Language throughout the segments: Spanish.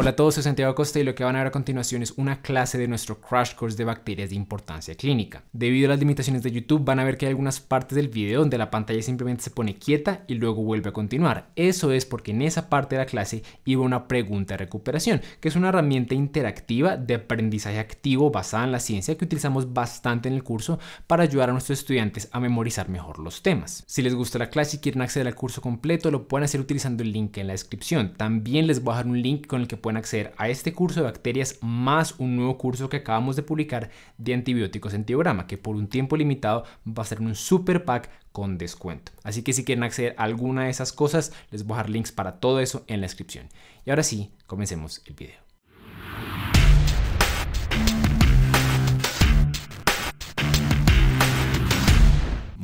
Hola a todos, soy Santiago Acosta y lo que van a ver a continuación es una clase de nuestro Crash Course de bacterias de importancia clínica. Debido a las limitaciones de YouTube van a ver que hay algunas partes del video donde la pantalla simplemente se pone quieta y luego vuelve a continuar. Eso es porque en esa parte de la clase iba una pregunta de recuperación, que es una herramienta interactiva de aprendizaje activo basada en la ciencia que utilizamos bastante en el curso para ayudar a nuestros estudiantes a memorizar mejor los temas. Si les gusta la clase y quieren acceder al curso completo, lo pueden hacer utilizando el link en la descripción. También les voy a dejar un link con el que pueden acceder a este curso de bacterias más un nuevo curso que acabamos de publicar de antibióticos en Tiograma, que por un tiempo limitado va a ser un super pack con descuento. Así que si quieren acceder a alguna de esas cosas, les voy a dejar links para todo eso en la descripción. Y ahora sí, comencemos el video.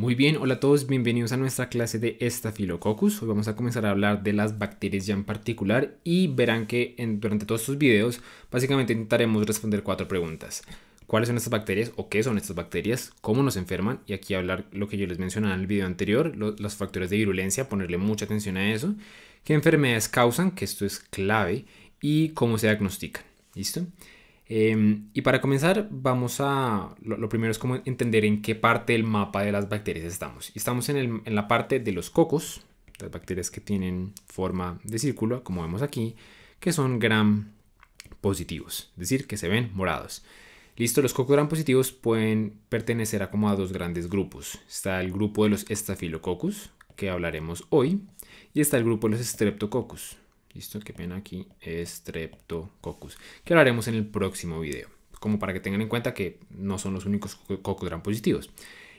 Muy bien, hola a todos, bienvenidos a nuestra clase de Staphylococcus. Hoy vamos a comenzar a hablar de las bacterias ya en particular y verán que durante todos estos videos básicamente intentaremos responder cuatro preguntas. ¿Cuáles son estas bacterias o qué son estas bacterias? ¿Cómo nos enferman? Y aquí hablar lo que yo les mencionaba en el video anterior, los factores de virulencia, ponerle mucha atención a eso. ¿Qué enfermedades causan? Que esto es clave. Y cómo se diagnostican. ¿Listo? Em, y para comenzar, vamos a. Lo, primero es entender en qué parte del mapa de las bacterias estamos. Estamos en, la parte de los cocos, las bacterias que tienen forma de círculo, como vemos aquí, que son gram positivos, es decir, que se ven morados. Listo, los cocos gram positivos pueden pertenecer a como a dos grandes grupos. Está el grupo de los estafilococos, que hablaremos hoy, y está el grupo de los streptococcus. Listo, que ven aquí, Streptococcus, que hablaremos en el próximo video, como para que tengan en cuenta que no son los únicos cocos gram positivos.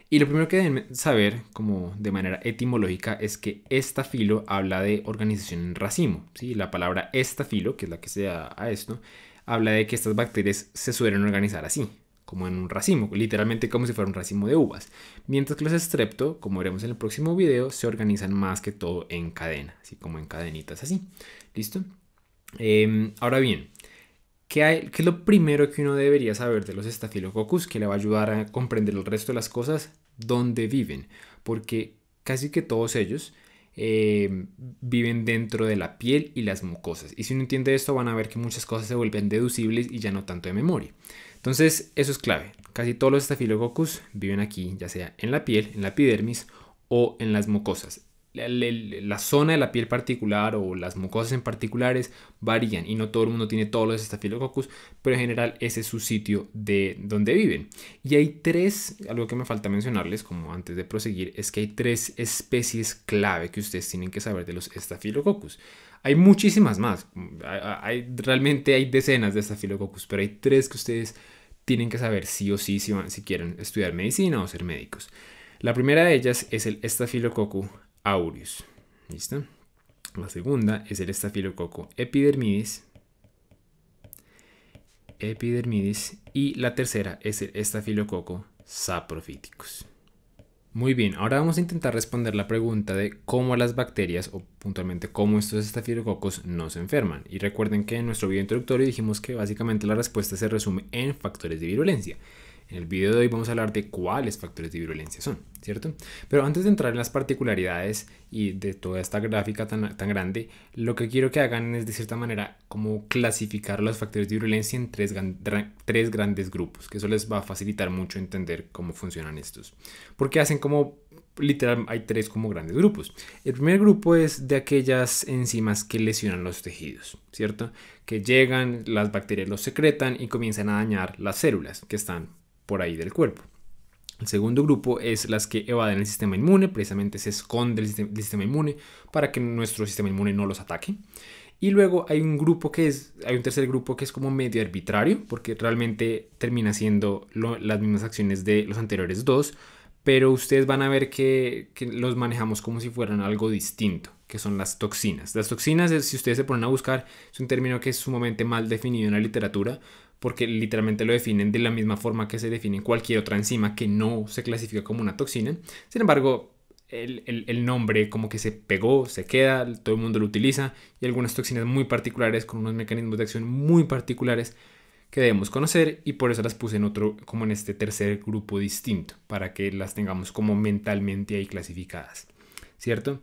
Y lo primero que deben saber, como de manera etimológica, es que estafilo habla de organización en racimo. ¿sí? La palabra estafilo, que es la que se da a esto, habla de que estas bacterias se suelen organizar así, como en un racimo, literalmente como si fuera un racimo de uvas. Mientras que los estrepto, como veremos en el próximo video, se organizan más que todo en cadena, así como en cadenitas así. ¿Listo? Em, ahora bien, ¿qué, es lo primero que uno debería saber de los estafilococos que le va a ayudar a comprender el resto de las cosas ¿Dónde viven? Porque casi que todos ellos em, viven dentro de la piel y las mucosas. Y si uno entiende esto, van a ver que muchas cosas se vuelven deducibles y ya no tanto de memoria. Entonces, eso es clave. Casi todos los estafilococos viven aquí, ya sea en la piel, en la epidermis o en las mucosas la, zona de la piel particular o las mucosas en particulares varían y no todo el mundo tiene todos los estafilococcus, pero en general ese es su sitio de donde viven. Y hay tres, algo que me falta mencionarles como antes de proseguir, es que hay tres especies clave que ustedes tienen que saber de los estafilococcus. Hay muchísimas más, hay, realmente hay decenas de estafilococcus, pero hay tres que ustedes tienen que saber sí o sí si, si quieren estudiar medicina o ser médicos. La primera de ellas es el estafilococcus aureus. La segunda es el estafilococo epidermidis. Epidermidis. Y la tercera es el estafilococo saprofíticos. Muy bien, ahora vamos a intentar responder la pregunta de cómo las bacterias o puntualmente cómo estos estafilococos no se enferman. Y recuerden que en nuestro video introductorio dijimos que básicamente la respuesta se resume en factores de virulencia. En el video de hoy vamos a hablar de cuáles factores de virulencia son, ¿cierto? Pero antes de entrar en las particularidades y de toda esta gráfica tan, tan grande, lo que quiero que hagan es de cierta manera como clasificar los factores de virulencia en tres, tres grandes grupos, que eso les va a facilitar mucho entender cómo funcionan estos. Porque hacen como literal hay tres como grandes grupos. El primer grupo es de aquellas enzimas que lesionan los tejidos, ¿cierto? Que llegan, las bacterias los secretan y comienzan a dañar las células que están por ahí del cuerpo. El segundo grupo es las que evaden el sistema inmune, precisamente se esconde el sistema, inmune para que nuestro sistema inmune no los ataque. Y luego hay un grupo que es, hay un tercer grupo que es como medio arbitrario, porque realmente termina siendo las mismas acciones de los anteriores dos, pero ustedes van a ver que, que, los manejamos como si fueran algo distinto, que son las toxinas. Las toxinas, si ustedes se ponen a buscar, es un término que es sumamente mal definido en la literatura, porque literalmente lo definen de la misma forma que se define cualquier otra enzima que no se clasifica como una toxina. Sin embargo, el, nombre como que se pegó, se queda, todo el mundo lo utiliza y algunas toxinas muy particulares con unos mecanismos de acción muy particulares que debemos conocer y por eso las puse en otro, como en este tercer grupo distinto, para que las tengamos como mentalmente ahí clasificadas, ¿cierto?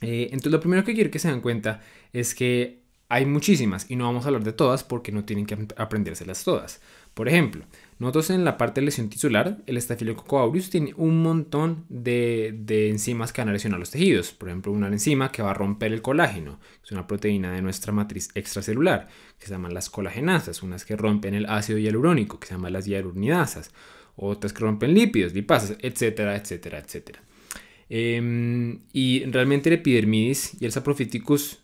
Eh, entonces lo primero que quiero que se den cuenta es que hay muchísimas y no vamos a hablar de todas porque no tienen que aprendérselas todas. Por ejemplo, nosotros en la parte de lesión tisular, el estafilococo aureus tiene un montón de, enzimas que van a lesionar los tejidos. Por ejemplo, una enzima que va a romper el colágeno, que es una proteína de nuestra matriz extracelular, que se llaman las colagenasas, unas que rompen el ácido hialurónico, que se llaman las hialuronidasas, otras que rompen lípidos, lipasas, etcétera, etcétera, etcétera. Em, y realmente el epidermidis y el saprofíticus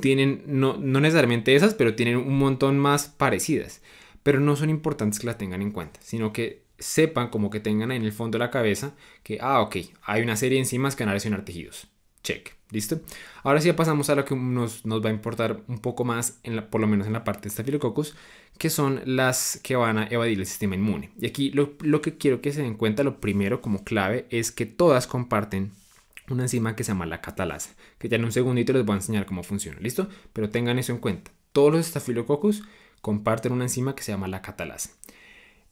tienen, no, necesariamente esas, pero tienen un montón más parecidas. Pero no son importantes que las tengan en cuenta, sino que sepan, como que tengan en el fondo de la cabeza, que, ah, ok, hay una serie de enzimas que van a tejidos. Check. ¿Listo? Ahora sí pasamos a lo que nos, va a importar un poco más, en por lo menos en la parte de estafilococos, que son las que van a evadir el sistema inmune. Y aquí lo, lo que quiero que se den cuenta, lo primero como clave, es que todas comparten una enzima que se llama la catalasa, que ya en un segundito les voy a enseñar cómo funciona, ¿listo? Pero tengan eso en cuenta. Todos los estafilococos comparten una enzima que se llama la catalasa.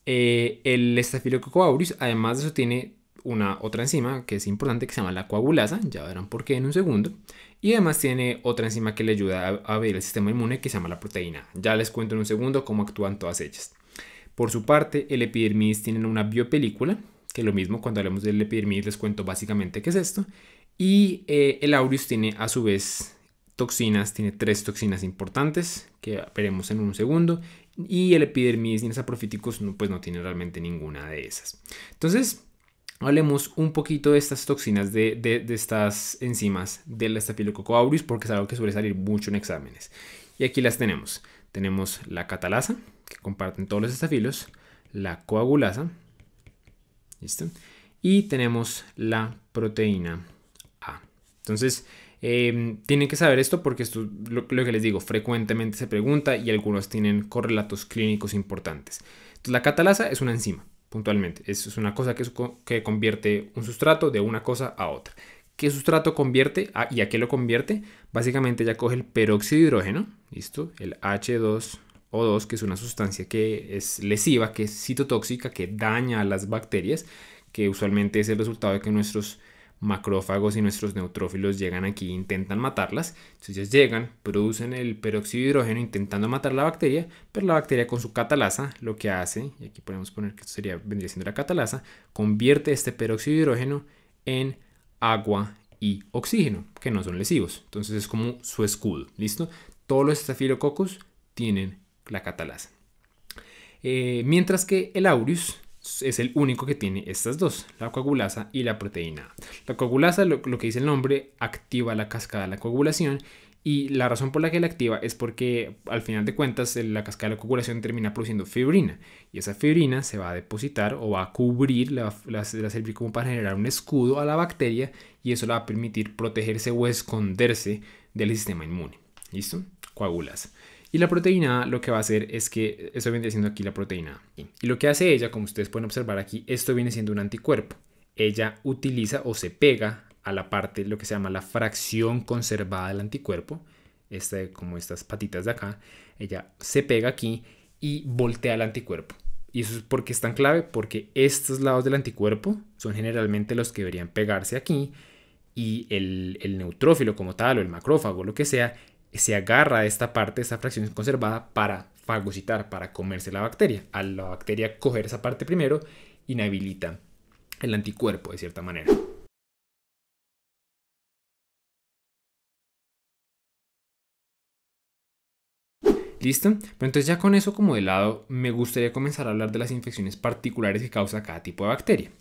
Eh, el estafilococo aureus, además de eso, tiene una otra enzima que es importante que se llama la coagulasa, ya verán por qué en un segundo, y además tiene otra enzima que le ayuda a, a abrir el sistema inmune que se llama la proteína. Ya les cuento en un segundo cómo actúan todas ellas. Por su parte, el epidermis tiene una biopelícula que lo mismo cuando hablemos del epidermis les cuento básicamente qué es esto. Y eh, el aureus tiene a su vez toxinas, tiene tres toxinas importantes que veremos en un segundo. Y el epidermis y los no, pues no tiene realmente ninguna de esas. Entonces, hablemos un poquito de estas toxinas, de, de, de estas enzimas del estafilococo aureus porque es algo que suele salir mucho en exámenes. Y aquí las tenemos. Tenemos la catalasa, que comparten todos los estafilos, la coagulasa, y tenemos la proteína A. Entonces, em, tienen que saber esto porque esto lo, que les digo, frecuentemente se pregunta y algunos tienen correlatos clínicos importantes. Entonces, la catalasa es una enzima, puntualmente. Es una cosa que, que convierte un sustrato de una cosa a otra. ¿Qué sustrato convierte y a qué lo convierte? Básicamente ya coge el peróxido de hidrógeno, ¿listo? El H2 o2, que es una sustancia que es lesiva, que es citotóxica, que daña a las bacterias, que usualmente es el resultado de que nuestros macrófagos y nuestros neutrófilos llegan aquí e intentan matarlas. Entonces llegan, producen el peróxido de hidrógeno intentando matar la bacteria, pero la bacteria con su catalasa lo que hace, y aquí podemos poner que esto sería, vendría siendo la catalasa, convierte este peróxido de hidrógeno en agua y oxígeno, que no son lesivos. Entonces es como su escudo, ¿listo? Todos los estafilococos tienen la catalasa. Eh, mientras que el aureus es el único que tiene estas dos, la coagulasa y la proteína. La coagulasa, lo, que dice el nombre, activa la cascada de la coagulación y la razón por la que la activa es porque al final de cuentas la cascada de la coagulación termina produciendo fibrina y esa fibrina se va a depositar o va a cubrir, la, la, la servir como para generar un escudo a la bacteria y eso la va a permitir protegerse o esconderse del sistema inmune. ¿Listo? Coagulasa. Y la proteína A lo que va a hacer es que, esto viene siendo aquí la proteína A. Y lo que hace ella, como ustedes pueden observar aquí, esto viene siendo un anticuerpo. Ella utiliza o se pega a la parte, lo que se llama la fracción conservada del anticuerpo, este, como estas patitas de acá, ella se pega aquí y voltea el anticuerpo. Y eso es porque es tan clave, porque estos lados del anticuerpo son generalmente los que deberían pegarse aquí y el, el neutrófilo como tal o el macrófago, lo que sea, se agarra a esta parte, esta fracción conservada, para fagocitar, para comerse la bacteria. A la bacteria coger esa parte primero, inhabilita el anticuerpo de cierta manera. ¿Listo? entonces ya con eso como de lado, me gustaría comenzar a hablar de las infecciones particulares que causa cada tipo de bacteria.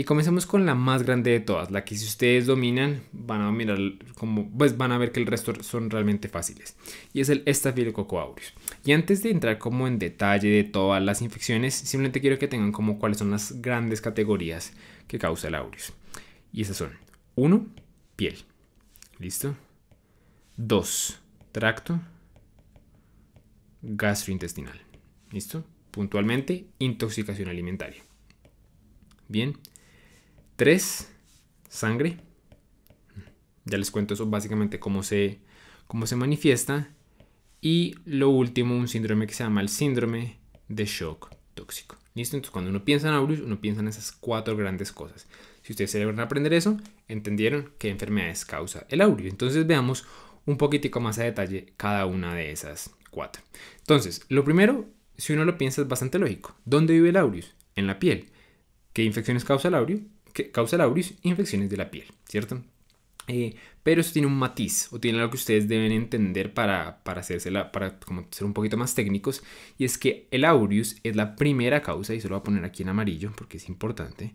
Y comencemos con la más grande de todas, la que si ustedes dominan van a mirar como pues van a ver que el resto son realmente fáciles. Y es el Staphylococcus aureus. Y antes de entrar como en detalle de todas las infecciones, simplemente quiero que tengan como cuáles son las grandes categorías que causa el aureus. Y esas son: 1, piel. ¿Listo? 2, tracto gastrointestinal. ¿Listo? Puntualmente, intoxicación alimentaria. Bien. Tres, sangre. Ya les cuento eso básicamente cómo se, cómo se manifiesta. Y lo último, un síndrome que se llama el síndrome de shock tóxico. ¿Listo? Entonces cuando uno piensa en aureus, uno piensa en esas cuatro grandes cosas. Si ustedes se deben aprender eso, entendieron qué enfermedades causa el aureus. Entonces veamos un poquitico más a detalle cada una de esas cuatro. Entonces, lo primero, si uno lo piensa, es bastante lógico. ¿Dónde vive el aureus? En la piel. ¿Qué infecciones causa el aureus? que causa el aureus? infecciones de la piel, ¿cierto? Eh, pero eso tiene un matiz o tiene algo que ustedes deben entender para, para, la, para ser un poquito más técnicos y es que el aureus es la primera causa, y se lo voy a poner aquí en amarillo porque es importante,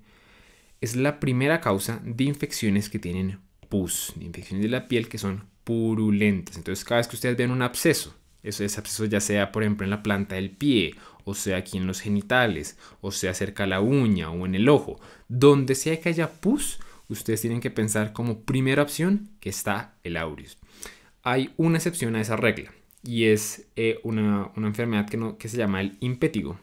es la primera causa de infecciones que tienen pus, de infecciones de la piel que son purulentas. Entonces cada vez que ustedes vean un absceso es absceso ya sea, por ejemplo, en la planta del pie, o sea, aquí en los genitales, o sea, cerca a la uña o en el ojo, donde sea que haya pus, ustedes tienen que pensar como primera opción que está el aureus. Hay una excepción a esa regla y es eh, una, enfermedad que, se llama el impétigo.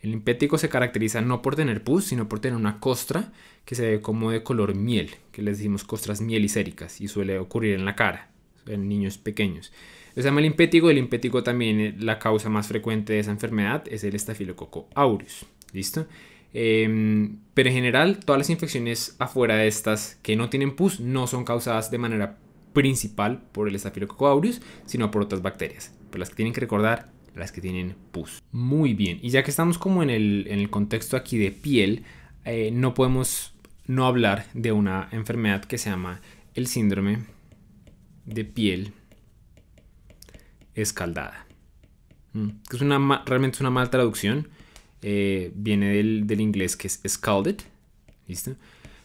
El impético se caracteriza no por tener pus, sino por tener una costra que se ve como de color miel, que les decimos costras mielicéricas y suele ocurrir en la cara en niños pequeños. Se llama el impétigo, el impético también eh, la causa más frecuente de esa enfermedad es el estafilococo aureus, ¿listo? Em, pero en general, todas las infecciones afuera de estas que no tienen pus no son causadas de manera principal por el estafilococo aureus, sino por otras bacterias. Pero las que tienen que recordar, las que tienen pus. Muy bien, y ya que estamos como en el, en el contexto aquí de piel, eh, no podemos no hablar de una enfermedad que se llama el síndrome de piel escaldada. Mm, es una, realmente es una mala traducción. Eh, viene del, inglés que es scalded.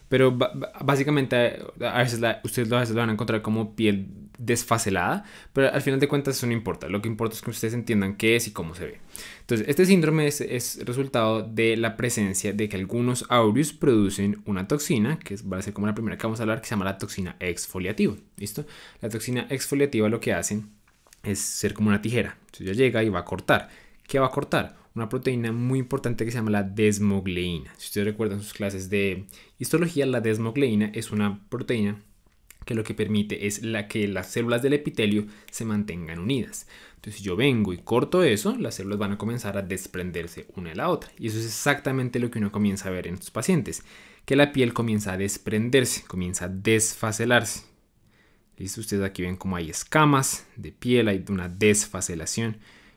Pero básicamente a veces ustedes lo van a encontrar como piel desfacelada pero al final de cuentas eso no importa, lo que importa es que ustedes entiendan qué es y cómo se ve. Entonces, este síndrome es, resultado de la presencia de que algunos aureus producen una toxina, que va a ser como la primera que vamos a hablar, que se llama la toxina exfoliativa, ¿listo? La toxina exfoliativa lo que hacen es ser como una tijera, entonces ya llega y va a cortar. ¿Qué va a cortar? Una proteína muy importante que se llama la desmogleína. Si ustedes recuerdan sus clases de histología, la desmogleína es una proteína que lo que permite es la que las células del epitelio se mantengan unidas. Entonces, si yo vengo y corto eso, las células van a comenzar a desprenderse una de la otra. Y eso es exactamente lo que uno comienza a ver en estos pacientes, que la piel comienza a desprenderse, comienza a desfacelarse. Listo, ustedes aquí ven como hay escamas de piel, hay una desfacelación.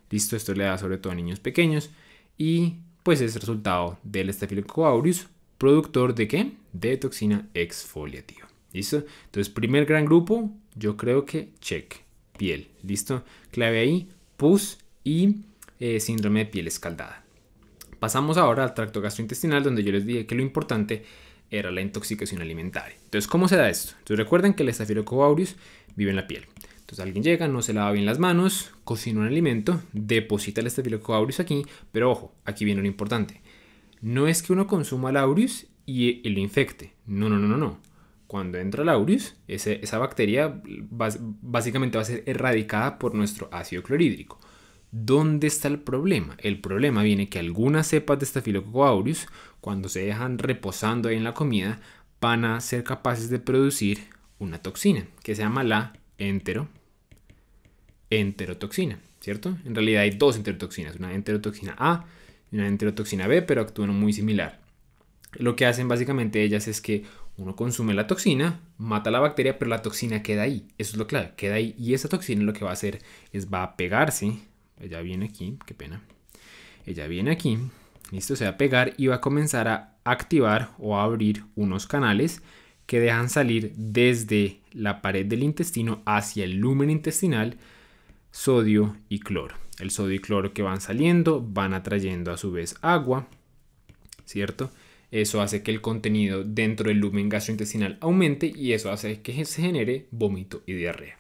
Listo, esto le da sobre todo a niños pequeños y pues es resultado del Staphylococcus aureus, productor de qué? De toxina exfoliativa. ¿Listo? Entonces, primer gran grupo, yo creo que check, piel. ¿Listo? Clave ahí, pus y eh, síndrome de piel escaldada. Pasamos ahora al tracto gastrointestinal, donde yo les dije que lo importante era la intoxicación alimentaria. Entonces, ¿cómo se da esto? Entonces, recuerden que el Staphylococcus aureus vive en la piel. Entonces, alguien llega, no se lava bien las manos, cocina un alimento, deposita el Staphylococcus aureus aquí, pero ojo, aquí viene lo importante. No es que uno consuma el aureus y lo infecte. No, no, no, no, no cuando entra el ese, esa bacteria básicamente va a ser erradicada por nuestro ácido clorhídrico. ¿Dónde está el problema? El problema viene que algunas cepas de Staphylococcus aureus, cuando se dejan reposando ahí en la comida, van a ser capaces de producir una toxina que se llama la entero, enterotoxina, ¿cierto? En realidad hay dos enterotoxinas, una enterotoxina A y una enterotoxina B, pero actúan muy similar. Lo que hacen básicamente ellas es que uno consume la toxina, mata la bacteria, pero la toxina queda ahí. Eso es lo clave, queda ahí. Y esa toxina lo que va a hacer es va a pegarse. Ella viene aquí, qué pena. Ella viene aquí, listo, se va a pegar y va a comenzar a activar o a abrir unos canales que dejan salir desde la pared del intestino hacia el lumen intestinal sodio y cloro. El sodio y cloro que van saliendo van atrayendo a su vez agua, ¿cierto? Eso hace que el contenido dentro del lumen gastrointestinal aumente y eso hace que se genere vómito y diarrea.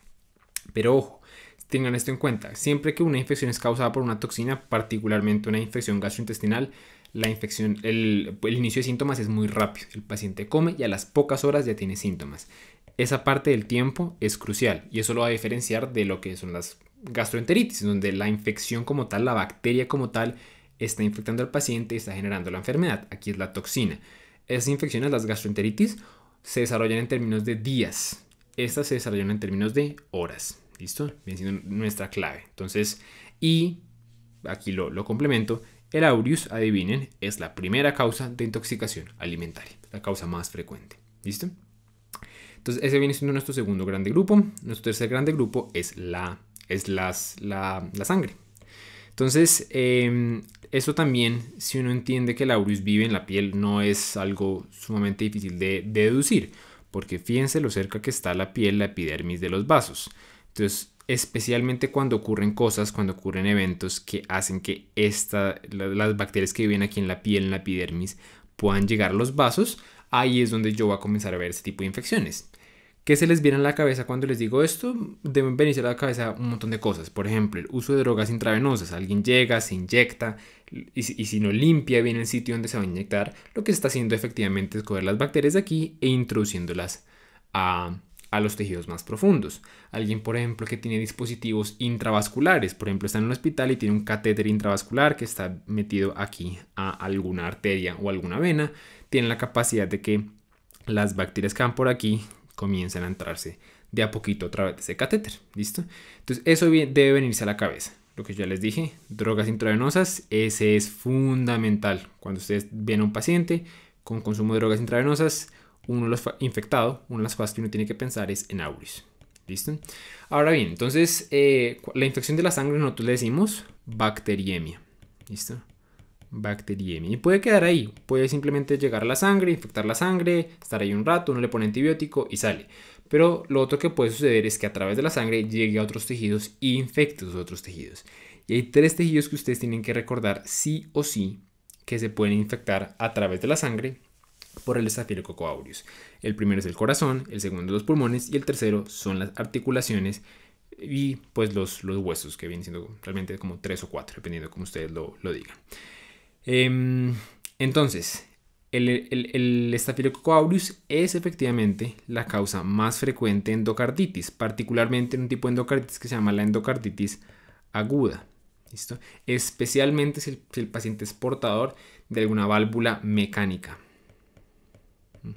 Pero ojo, tengan esto en cuenta, siempre que una infección es causada por una toxina, particularmente una infección gastrointestinal, la infección, el, el inicio de síntomas es muy rápido. El paciente come y a las pocas horas ya tiene síntomas. Esa parte del tiempo es crucial y eso lo va a diferenciar de lo que son las gastroenteritis, donde la infección como tal, la bacteria como tal, está infectando al paciente está generando la enfermedad. Aquí es la toxina. Esas infecciones, las gastroenteritis, se desarrollan en términos de días. Estas se desarrollan en términos de horas. ¿Listo? Viene siendo nuestra clave. Entonces, y aquí lo, complemento. El aureus, adivinen, es la primera causa de intoxicación alimentaria, la causa más frecuente. ¿Listo? Entonces, ese viene siendo nuestro segundo grande grupo. Nuestro tercer grande grupo es la, es la, sangre. Entonces, em, eso también, si uno entiende que el aureus vive en la piel, no es algo sumamente difícil de, deducir, porque fíjense lo cerca que está la piel, la epidermis de los vasos. Entonces, especialmente cuando ocurren cosas, cuando ocurren eventos que hacen que esta, las bacterias que viven aquí en la piel, en la epidermis, puedan llegar a los vasos, ahí es donde yo voy a comenzar a ver ese tipo de infecciones. ¿Qué se les viene a la cabeza cuando les digo esto? Deben venirse a la cabeza un montón de cosas. Por ejemplo, el uso de drogas intravenosas. Alguien llega, se inyecta, y si no limpia bien el sitio donde se va a inyectar, lo que se está haciendo efectivamente es coger las bacterias de aquí e introduciéndolas a, los tejidos más profundos. Alguien, por ejemplo, que tiene dispositivos intravasculares, por ejemplo, está en un hospital y tiene un catéter intravascular que está metido aquí a alguna arteria o alguna vena, tiene la capacidad de que las bacterias que van por aquí comiencen a entrarse de a poquito a través de ese catéter, ¿listo? Entonces eso debe venirse a la cabeza lo que ya les dije, drogas intravenosas, ese es fundamental. Cuando ustedes ven a un paciente con consumo de drogas intravenosas, uno los infectado, una de las cosas que uno tiene que pensar es en auris. ¿Listo? Ahora bien, entonces, eh, la infección de la sangre nosotros le decimos bacteriemia. ¿Listo? bacteriemia. Y puede quedar ahí, puede simplemente llegar a la sangre, infectar la sangre, estar ahí un rato, uno le pone antibiótico y sale. Pero lo otro que puede suceder es que a través de la sangre llegue a otros tejidos e infecte los otros tejidos. Y hay tres tejidos que ustedes tienen que recordar sí o sí que se pueden infectar a través de la sangre por el estafilococo aureus. El primero es el corazón, el segundo los pulmones y el tercero son las articulaciones y pues los, los huesos, que vienen siendo realmente como tres o cuatro, dependiendo como cómo ustedes lo, lo digan. Em, entonces, el, el, estafilococo aureus es efectivamente la causa más frecuente de endocarditis, particularmente en un tipo de endocarditis que se llama la endocarditis aguda. ¿listo? Especialmente si el, paciente es portador de alguna válvula mecánica. ¿Mm?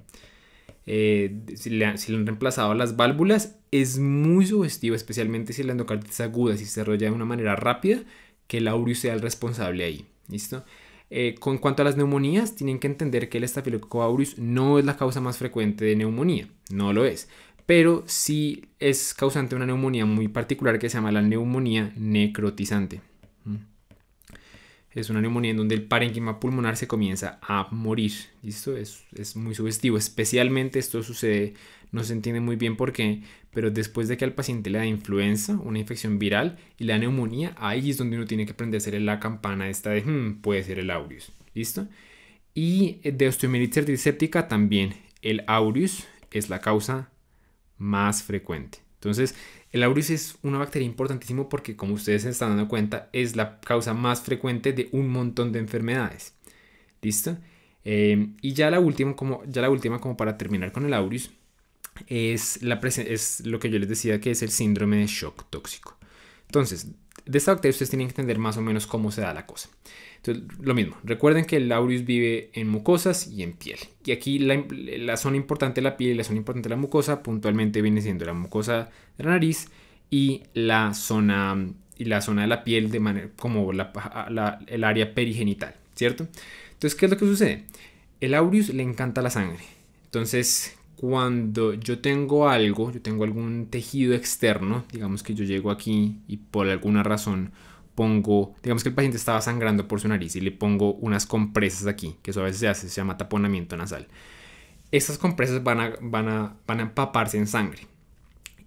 Eh, si, le, han reemplazado las válvulas, es muy sugestivo, especialmente si la endocarditis aguda, se desarrolla de una manera rápida, que el aureus sea el responsable ahí. ¿Listo? Eh, con cuanto a las neumonías, tienen que entender que el Staphylococcus aureus no es la causa más frecuente de neumonía, no lo es, pero sí es causante de una neumonía muy particular que se llama la neumonía necrotizante es una neumonía en donde el parénquima pulmonar se comienza a morir. ¿Listo? Es, muy sugestivo. Especialmente esto sucede, no se entiende muy bien por qué, pero después de que al paciente le da influenza, una infección viral y la neumonía, ahí es donde uno tiene que aprender prenderse la campana esta de hmm, puede ser el aureus. ¿Listo? Y eh, de osteomielitis séptica también el aureus es la causa más frecuente. Entonces, el aureus es una bacteria importantísima porque, como ustedes se están dando cuenta, es la causa más frecuente de un montón de enfermedades. ¿Listo? Em, y ya la, última, como, ya la última, como para terminar con el aureus, es, es lo que yo les decía que es el síndrome de shock tóxico. Entonces, de esta bacteria ustedes tienen que entender más o menos cómo se da la cosa. Entonces, lo mismo, recuerden que el aureus vive en mucosas y en piel. Y aquí la, zona importante de la piel y la zona importante de la mucosa puntualmente viene siendo la mucosa de la nariz y la zona, y la zona de la piel de manera, como el área perigenital, ¿cierto? Entonces, ¿qué es lo que sucede? El aureus le encanta la sangre. Entonces, cuando yo tengo algo, yo tengo algún tejido externo, digamos que yo llego aquí y por alguna razón pongo, digamos que el paciente estaba sangrando por su nariz y le pongo unas compresas aquí, que eso a veces se hace, se llama taponamiento nasal. Estas compresas van a, van a, empaparse en sangre.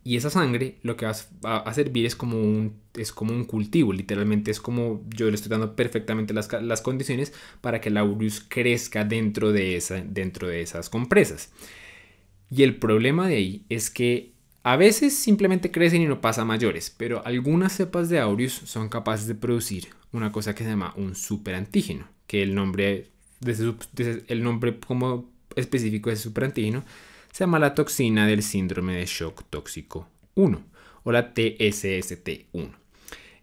Y esa sangre lo que va a, servir es como, un, es como un cultivo, literalmente es como yo le estoy dando perfectamente las, condiciones para que el aureus crezca dentro de, esa, dentro de esas compresas. Y el problema de ahí es que a veces simplemente crecen y no pasa mayores, pero algunas cepas de aureus son capaces de producir una cosa que se llama un superantígeno, que el nombre, el nombre como específico de ese superantígeno se llama la toxina del síndrome de shock tóxico 1 o la TSST1.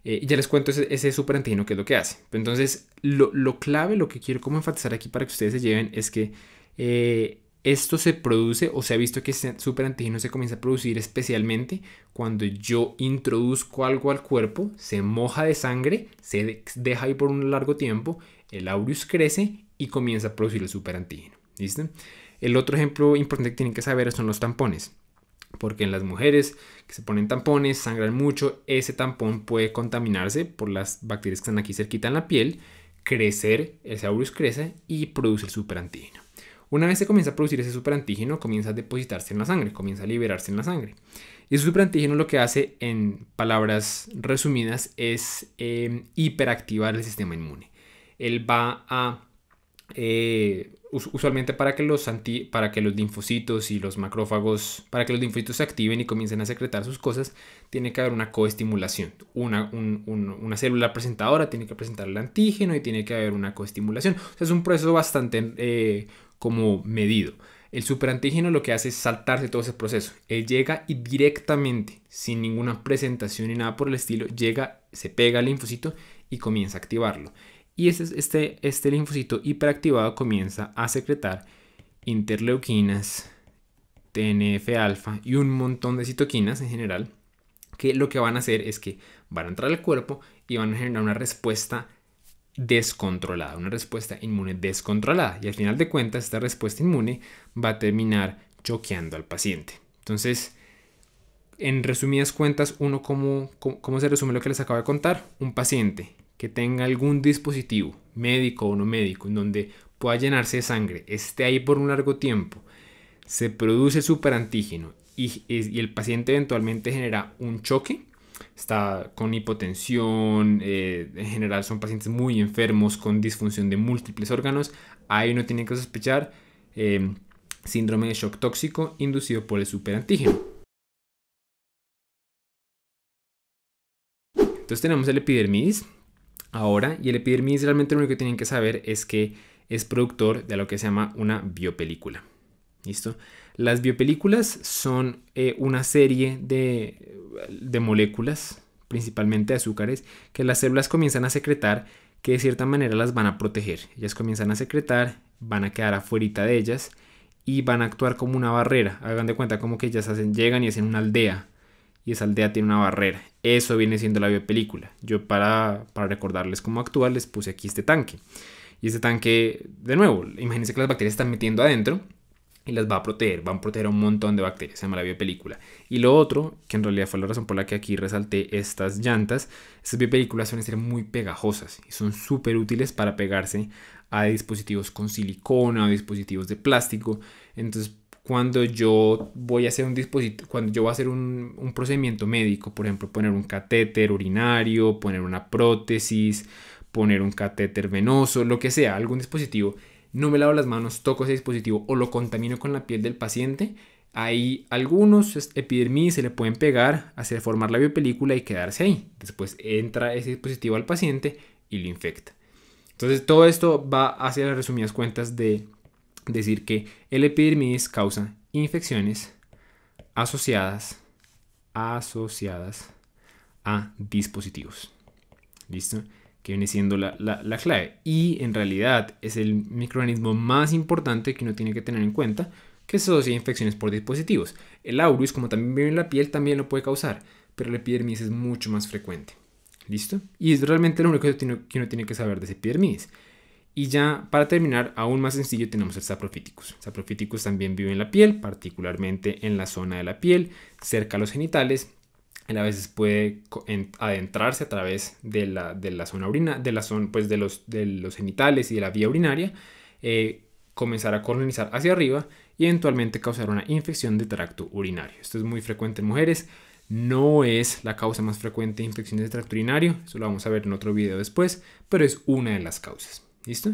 Eh, ya les cuento ese, superantígeno que es lo que hace. Entonces, lo, clave, lo que quiero como enfatizar aquí para que ustedes se lleven es que eh, esto se produce o se ha visto que este superantígeno se comienza a producir especialmente cuando yo introduzco algo al cuerpo, se moja de sangre, se deja ahí por un largo tiempo, el aureus crece y comienza a producir el superantígeno. ¿Listo? El otro ejemplo importante que tienen que saber son los tampones. Porque en las mujeres que se ponen tampones, sangran mucho, ese tampón puede contaminarse por las bacterias que están aquí cerquita en la piel, crecer, ese aureus crece y produce el superantígeno. Una vez se comienza a producir ese superantígeno, comienza a depositarse en la sangre, comienza a liberarse en la sangre. Y ese superantígeno lo que hace, en palabras resumidas, es em, hiperactivar el sistema inmune. Él va a eh, usualmente para que, los anti, para que los linfocitos y los macrófagos, para que los linfocitos se activen y comiencen a secretar sus cosas, tiene que haber una coestimulación. Una, una célula presentadora tiene que presentar el antígeno y tiene que haber una coestimulación. O sea, es un proceso bastante eh, como medido. El superantígeno lo que hace es saltarse todo ese proceso. Él llega y directamente, sin ninguna presentación ni nada por el estilo, llega, se pega al linfocito y comienza a activarlo. Y este, este, este linfocito hiperactivado comienza a secretar interleuquinas, TNF-alfa y un montón de citoquinas en general, que lo que van a hacer es que van a entrar al cuerpo y van a generar una respuesta descontrolada, una respuesta inmune descontrolada. Y al final de cuentas, esta respuesta inmune va a terminar choqueando al paciente. Entonces, en resumidas cuentas, uno cómo, se resume lo que les acabo de contar. Un paciente que tenga algún dispositivo, médico o no médico, en donde pueda llenarse de sangre, esté ahí por un largo tiempo, se produce superantígeno y el paciente eventualmente genera un choque, está con hipotensión, eh, en general son pacientes muy enfermos con disfunción de múltiples órganos, ahí uno tiene que sospechar eh, síndrome de shock tóxico inducido por el superantígeno. Entonces tenemos el epidermis ahora y el epidermis realmente lo único que tienen que saber es que es productor de lo que se llama una biopelícula. ¿Listo? Las biopelículas son eh, una serie de, moléculas, principalmente azúcares, que las células comienzan a secretar, que de cierta manera las van a proteger. Ellas comienzan a secretar, van a quedar afuera de ellas y van a actuar como una barrera. Hagan de cuenta como que ellas hacen, llegan y hacen una aldea y esa aldea tiene una barrera. Eso viene siendo la biopelícula. Yo para, para recordarles cómo actúa les puse aquí este tanque. Y este tanque, de nuevo, imagínense que las bacterias están metiendo adentro y las va a proteger, van a proteger a un montón de bacterias, se llama la biopelícula. Y lo otro, que en realidad fue la razón por la que aquí resalté estas llantas, estas biopelículas suelen ser muy pegajosas y son súper útiles para pegarse a dispositivos con silicona o dispositivos de plástico. Entonces, cuando yo voy a hacer un dispositivo, cuando yo a hacer un, un procedimiento médico, por ejemplo, poner un catéter urinario, poner una prótesis, poner un catéter venoso, lo que sea, algún dispositivo no me lavo las manos, toco ese dispositivo o lo contamino con la piel del paciente, ahí algunos epidermis se le pueden pegar, hacer formar la biopelícula y quedarse ahí. Después entra ese dispositivo al paciente y lo infecta. Entonces todo esto va hacia las resumidas cuentas de decir que el epidermis causa infecciones asociadas asociadas a dispositivos. ¿Listo? que viene siendo la, clave. Y en realidad es el microorganismo más importante que uno tiene que tener en cuenta que se asocia a infecciones por dispositivos. El auris, como también vive en la piel, también lo puede causar, pero la epidermis es mucho más frecuente. ¿Listo? Y es realmente lo único que uno, tiene que saber de ese epidermis. Y ya para terminar, aún más sencillo, tenemos el saprofiticus. Saprofiticus también vive en la piel, particularmente en la zona de la piel, cerca a los genitales, a veces puede adentrarse a través de la, de la zona de la zona, pues de los, de los genitales y de la vía urinaria, eh, comenzar a colonizar hacia arriba y eventualmente causar una infección de tracto urinario. Esto es muy frecuente en mujeres, no es la causa más frecuente de infecciones de tracto urinario, eso lo vamos a ver en otro video después, pero es una de las causas. ¿Listo?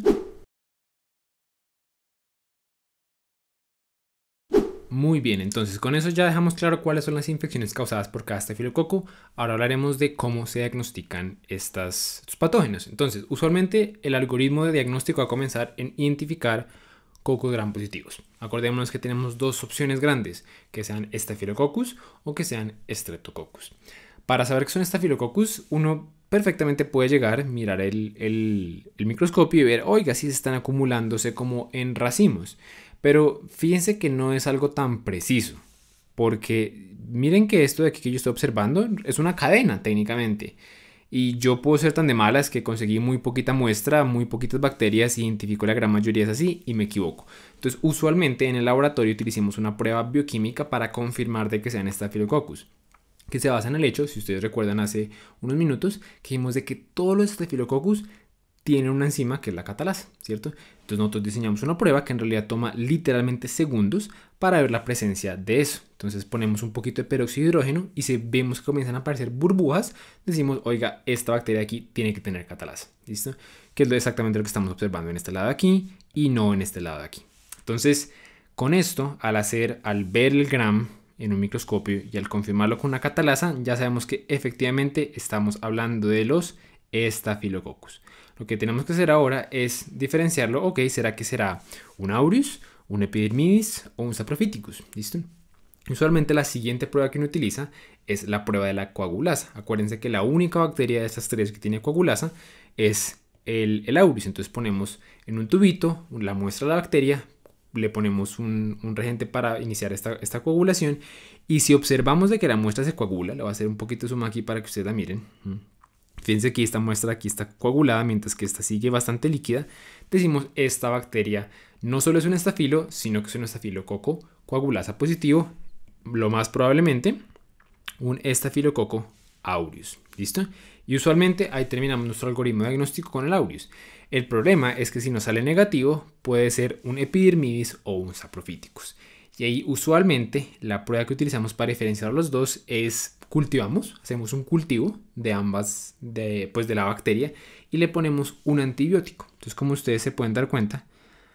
Muy bien, entonces con eso ya dejamos claro cuáles son las infecciones causadas por cada estafilococo. Ahora hablaremos de cómo se diagnostican estas, estos patógenos. Entonces, usualmente el algoritmo de diagnóstico va a comenzar en identificar cocos gram positivos. Acordémonos que tenemos dos opciones grandes, que sean estafilococcus o que sean streptococcus. Para saber que son estafilococcus, uno perfectamente puede llegar, mirar el, microscopio y ver, oiga, si se están acumulándose como en racimos. Pero fíjense que no es algo tan preciso, porque miren que esto de aquí que yo estoy observando es una cadena técnicamente. Y yo puedo ser tan de malas que conseguí muy poquita muestra, muy poquitas bacterias, identifico la gran mayoría es así y me equivoco. Entonces, usualmente en el laboratorio utilizamos una prueba bioquímica para confirmar de que sean estafilococcus, que se basa en el hecho, si ustedes recuerdan hace unos minutos, que vimos de que todos los Staphylococcus tiene una enzima que es la catalasa, ¿cierto? Entonces nosotros diseñamos una prueba que en realidad toma literalmente segundos para ver la presencia de eso. Entonces ponemos un poquito de peróxido de hidrógeno y si vemos que comienzan a aparecer burbujas, decimos, oiga, esta bacteria aquí tiene que tener catalasa, ¿listo? Que es exactamente lo que estamos observando en este lado de aquí y no en este lado de aquí. Entonces, con esto, al hacer, al ver el gram en un microscopio y al confirmarlo con una catalasa, ya sabemos que efectivamente estamos hablando de los estafilococos. Lo que tenemos que hacer ahora es diferenciarlo. Ok, ¿será que será un aureus, un epidermidis o un saprophyticus? ¿Listo? Usualmente la siguiente prueba que uno utiliza es la prueba de la coagulasa. Acuérdense que la única bacteria de estas tres que tiene coagulasa es el, el Entonces ponemos en un tubito la muestra de la bacteria, le ponemos un, regente para iniciar esta, coagulación y si observamos de que la muestra se coagula, le voy a hacer un poquito de suma aquí para que ustedes la miren. Fíjense que esta muestra aquí está coagulada, mientras que esta sigue bastante líquida. Decimos esta bacteria no solo es un estafilo, sino que es un estafilococo coagulasa positivo, lo más probablemente un estafilococo aureus. ¿Listo? Y usualmente ahí terminamos nuestro algoritmo diagnóstico con el aureus. El problema es que si nos sale negativo, puede ser un epidermidis o un saprofíticos. Y ahí usualmente la prueba que utilizamos para diferenciar los dos es cultivamos, hacemos un cultivo de ambas, de, pues de la bacteria y le ponemos un antibiótico. Entonces como ustedes se pueden dar cuenta,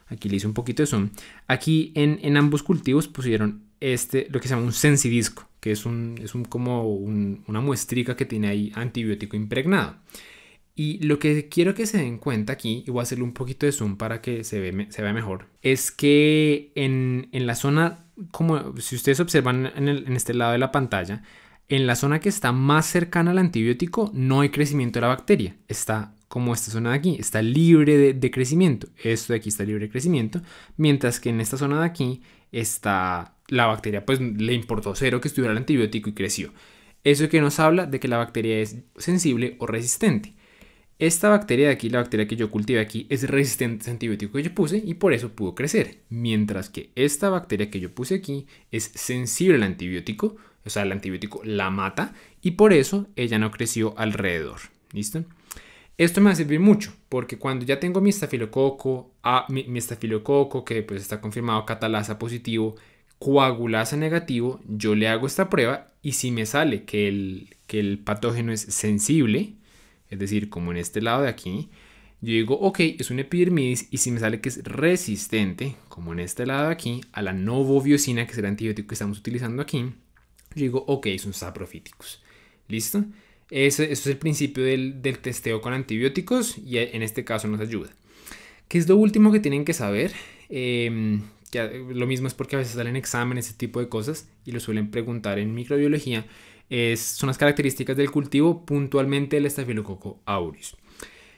aquí le hice un poquito de zoom, aquí en, en ambos cultivos pusieron este, lo que se llama un sensidisco, que es, un, es un, como una muestrica que tiene ahí antibiótico impregnado. Y lo que quiero que se den cuenta aquí, y voy a hacerle un poquito de zoom para que se, vea mejor, es que en, la zona, como si ustedes observan en, este lado de la pantalla, en la zona que está más cercana al antibiótico no hay crecimiento de la bacteria. Está como esta zona de aquí, está libre de, crecimiento. Esto de aquí está libre de crecimiento. Mientras que en esta zona de aquí está la bacteria, pues le importó cero que estuviera el antibiótico y creció. Eso es que nos habla de que la bacteria es sensible o resistente. Esta bacteria de aquí, la bacteria que yo cultivé aquí, es resistente al antibiótico que yo puse y por eso pudo crecer. Mientras que esta bacteria que yo puse aquí es sensible al antibiótico, o sea, el antibiótico la mata y por eso ella no creció alrededor. ¿Listo? Esto me va a servir mucho porque cuando ya tengo mi estafilococo, a, ah, mi, estafilococo que pues está confirmado catalasa positivo, coagulasa negativo, yo le hago esta prueba y si me sale que el, que el patógeno es sensible, es decir, como en este lado de aquí, yo digo, ok, es un epidermidis y si me sale que es resistente, como en este lado de aquí, a la novoviocina, que es el antibiótico que estamos utilizando aquí, yo digo, ok, son saprofíticos. ¿Listo? Eso, es el principio del, testeo con antibióticos y e, en este caso nos ayuda. ¿Qué es lo último que tienen que saber? Em, lo mismo es porque a veces salen exámenes, este tipo de cosas, y lo suelen preguntar en microbiología, son las características del cultivo, puntualmente del estafilococo aureus.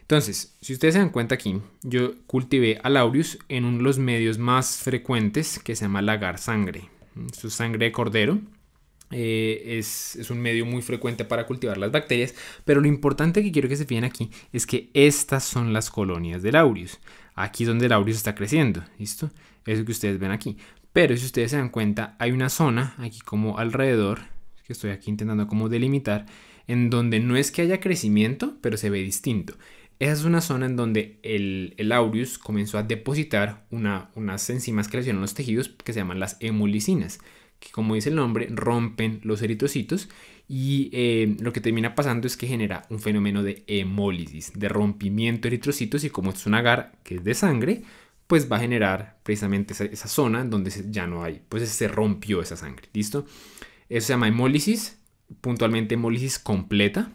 Entonces, si ustedes se dan cuenta aquí, yo cultivé al aureus en uno de los medios más frecuentes que se llama lagar sangre. su es sangre de cordero. Eh, es, un medio muy frecuente para cultivar las bacterias, pero lo importante que quiero que se fijen aquí es que estas son las colonias del aureus. Aquí es donde el aureus está creciendo, ¿listo? Eso que ustedes ven aquí. Pero si ustedes se dan cuenta, hay una zona aquí como alrededor que estoy aquí intentando como delimitar, en donde no es que haya crecimiento, pero se ve distinto. Esa es una zona en donde el, el aureus comenzó a depositar una, unas enzimas que lesionan los tejidos que se llaman las hemolicinas, que como dice el nombre rompen los eritrocitos y eh, lo que termina pasando es que genera un fenómeno de hemólisis, de rompimiento de eritrocitos y como es un agar que es de sangre, pues va a generar precisamente esa, esa zona donde ya no hay, pues se rompió esa sangre, ¿listo? Eso se llama hemólisis, puntualmente hemólisis completa.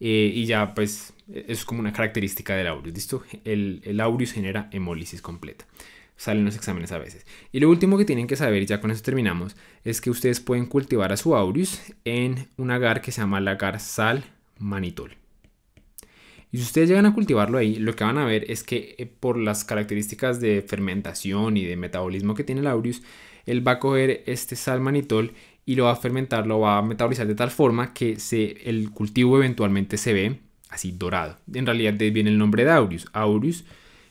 Eh, y ya, pues, es como una característica del aureus, ¿listo? El, aureus genera hemólisis completa. Salen los exámenes a veces. Y lo último que tienen que saber, ya con eso terminamos, es que ustedes pueden cultivar a su aureus en un agar que se llama el agar sal manitol. Y si ustedes llegan a cultivarlo ahí, lo que van a ver es que eh, por las características de fermentación y de metabolismo que tiene el aureus, él va a coger este salmanitol y lo va a fermentar, lo va a metabolizar de tal forma que se, el cultivo eventualmente se ve así dorado. En realidad viene el nombre de aureus. Aureus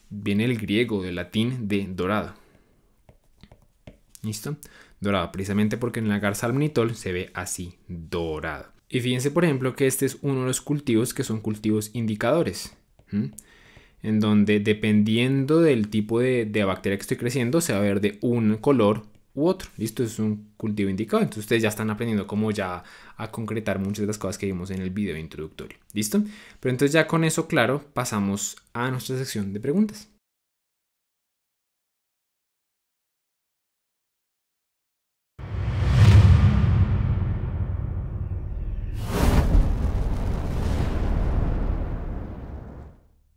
viene el griego, del latín de dorado. ¿Listo? Dorado, precisamente porque en la salmanitol se ve así dorado. Y fíjense, por ejemplo, que este es uno de los cultivos que son cultivos indicadores. en donde dependiendo del tipo de, de, bacteria que estoy creciendo, se va a ver de un color u otro. Listo, es un cultivo indicado. Entonces ustedes ya están aprendiendo cómo ya a concretar muchas de las cosas que vimos en el video introductorio. ¿Listo? Pero entonces ya con eso claro, pasamos a nuestra sección de preguntas.